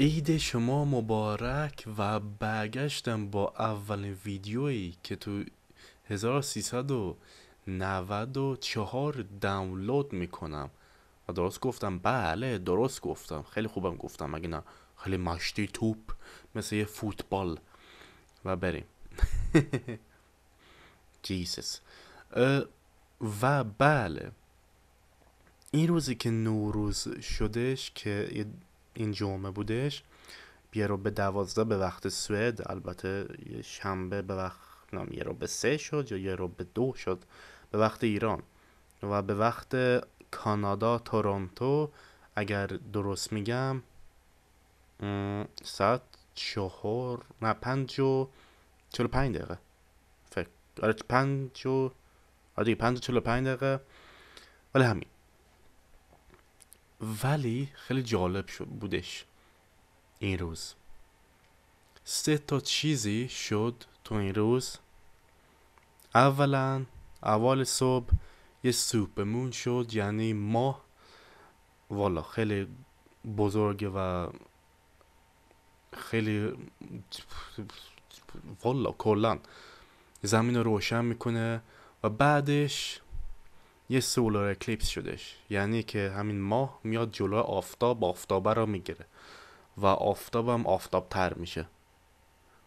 عید شما مبارک و برگشتم با اولین ویدیویی که تو 1394 دانلود میکنم و درست گفتم بله درست گفتم خیلی خوبم گفتم مگه نه خیلی مشتی توپ مثل یه فوتبال و بریم جیسس و بله این روزی که نوروز شدش که این جمعه بودش یه رو به دوازده به وقت سوئد البته یه شنبه به وقت نام یه رو به سه شد یا یه رو به دو شد به وقت ایران و به وقت کانادا تورنتو اگر درست میگم ساعت چهار نه پنج و چلو پنج دقیقه فکر آره پنج و آره پنج و چلو پنج دقیقه ولی همین ولی خیلی جالب شد بودش این روز سه تا چیزی شد تو این روز اولا اول صبح یه سوپ مون شد یعنی ماه والا خیلی بزرگ و خیلی والا کلا زمین رو روشن میکنه و بعدش یه سولار اکلیپس شدهش یعنی که همین ماه میاد جلو آفتاب آفتابه رو میگیره و هم آفتاب تر میشه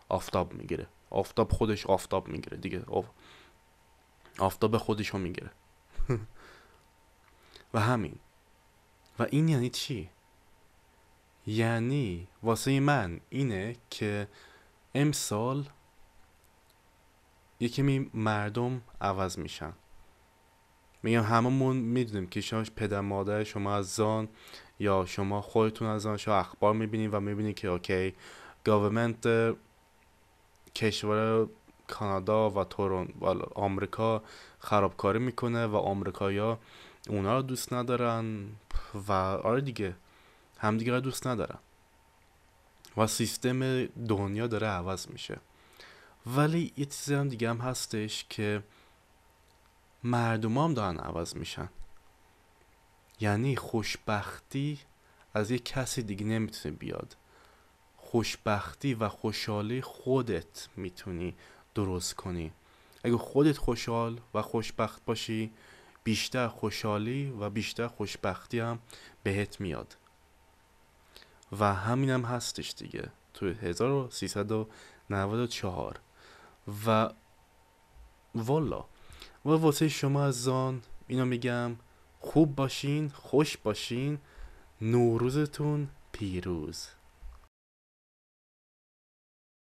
آفتاب میگیره آفتاب خودش آفتاب میگیره دیگه آف... آفتاب خودش رو میگیره و همین و این یعنی چی؟ یعنی واسه من اینه که امسال یکمی مردم عوض میشن میگم هممون میدونیم که شما پدر مادر شما از زان یا شما خودتون از آن شما اخبار میبینید و میبینید که اوکی گاورمنت کشور کانادا و تورون و آمریکا خرابکاری میکنه و ها اونا رو دوست ندارن و آره دیگه همدیگه رو دوست ندارن و سیستم دنیا داره عوض میشه ولی یه چیزی هم دیگه هم هستش که مردمام دارن عوض میشن یعنی خوشبختی از یک کسی دیگه نمیتونه بیاد خوشبختی و خوشحالی خودت میتونی درست کنی اگه خودت خوشحال و خوشبخت باشی بیشتر خوشحالی و بیشتر خوشبختی هم بهت میاد و همینم هم هستش دیگه تو 1394 و والا و واسه شما از آن اینا میگم خوب باشین خوش باشین نوروزتون پیروز